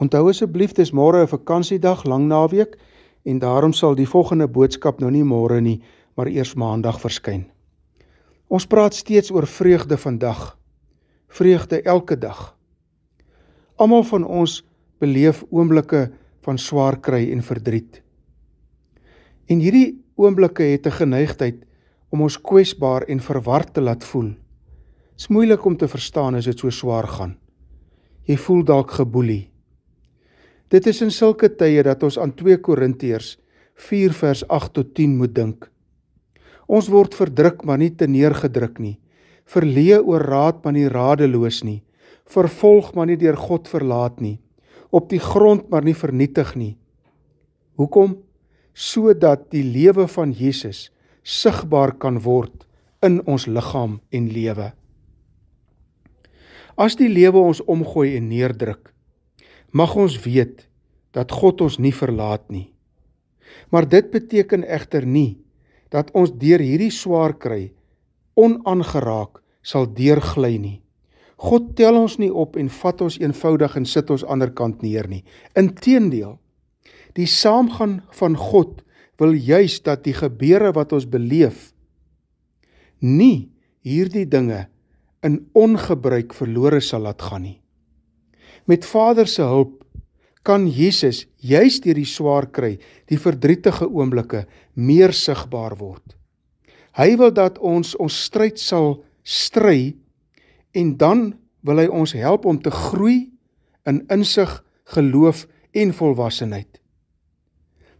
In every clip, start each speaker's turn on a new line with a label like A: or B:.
A: Onthou asseblief dis môre 'n vakansiedag lang naweek en daarom sal die volgende boodskap nou nie môre nie, maar eers maandag verskyn. Ons praat steeds oor vreugde vandag. Vreugde elke dag. Almal van ons beleef oomblikke van swaar kry en verdriet. En hierdie oomblikke het 'n geneigtheid om ons kwesbaar en verward te laat voel. Dit is moeilik om te verstaan as dit so swaar gaan. Jy voel dalk geboelie. Dit is in sulke tye dat ons aan 2 Korintiërs 4 vers 8 tot 10 moet dink. Ons word verdruk maar nie te neergedruk nie. Verlee oor raad maar nie radeloos nie. Vervolg maar nie deur God verlaat nie. Op die grond maar nie vernietig nie. Hoekom? Sodat die lewe van Jesus sigbaar kan word in ons liggaam en lewe. As die lewe ons omgooi en neerdruk, mag ons weet dat God ons nie verlaat nie. Maar dit beteken egter nie dat ons deur hierdie swaar kry onaangeraak sal deurgly nie. God tel ons nie op en vat ons eenvoudig en sit ons ander kant neer nie. Inteendeel, die saamgaan van God wil juis dat die gebeure wat ons beleef nie hierdie dinge in ongebruik verlore sal laat gaan nie. Met Vader se hulp kan Jesus juis deur die swaar kry, die verdrietige oomblikke meer sigbaar word. Hy wil dat ons ons stryd sal stry en dan wil hy ons help om te groei in insig, geloof en volwassenheid.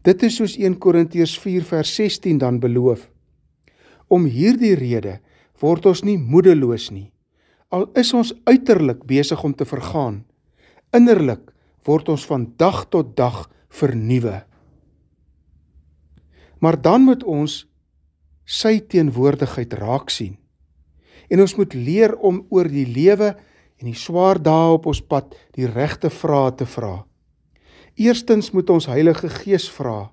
A: Dit is soos 1 Korintiërs 4:16 dan beloof. Om hierdie rede word ons nie moedeloos nie. Al is ons uiterlik besig om te vergaan, innerlik word ons van dag tot dag vernuwe. Maar dan moet ons sy teenwoordigheid raak sien. En ons moet leer om oor die lewe en die swaar dae op ons pad die regte vrae te vra. Eerstens moet ons Heilige Gees vra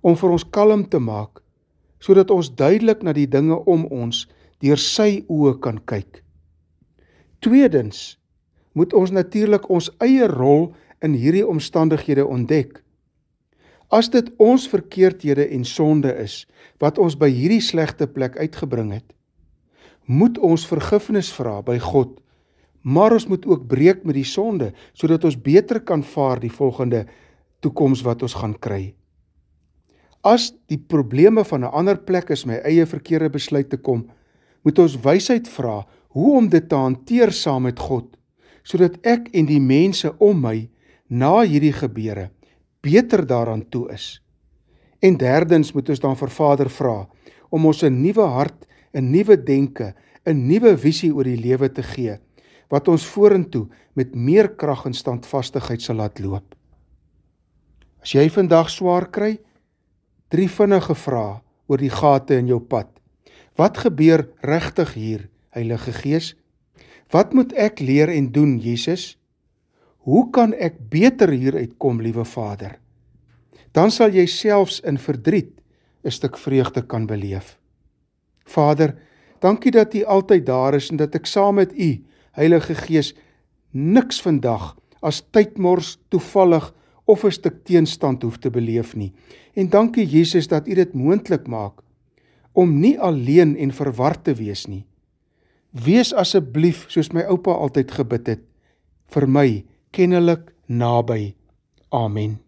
A: om vir ons kalm te maak sodat ons duidelik na die dinge om ons deur sy oë kan kyk. Tweedens moet ons natuurlik ons eie rol in hierdie omstandighede ontdek. As dit ons verkeerdhede en sonde is wat ons by hierdie slegte plek uitgebring het, moet ons vergifnis vra by God. Maar ons moet ook breek met die sonde sodat ons beter kan vaar die volgende toekoms wat ons gaan kry. As die probleme van 'n ander plek is my eie verkeerde besluit te kom, moet ons wysheid vra hoe om dit te hanteer saam met God sodat ek en die mense om my na hierdie gebeure beter daaraan toe is. En derdens moet ons dan vir Vader vra om ons 'n nuwe hart, 'n nuwe denke, 'n nuwe visie oor die lewe te gee wat ons vorentoe met meer krag en standvastigheid sal laat loop. As jy vandag swaar kry, drie vinnige vrae oor die gate in jou pad. Wat gebeur regtig hier, Heilige Gees? Wat moet ek leer en doen, Jesus? Hoe kan ek beter hieruit kom, liewe Vader? Dan sal jy selfs in verdriet 'n stuk vreugde kan beleef. Vader, dankie dat U altyd daar is en dat ek saam met U, Heilige Gees, niks vandag as tydmors toevallig of 'n stuk teenstand hoef te beleef nie. En dankie Jesus dat U dit moontlik maak om nie alleen en verward te wees nie, Wees asseblief soos my oupa altyd gebid het vir my kennelik naby. Amen.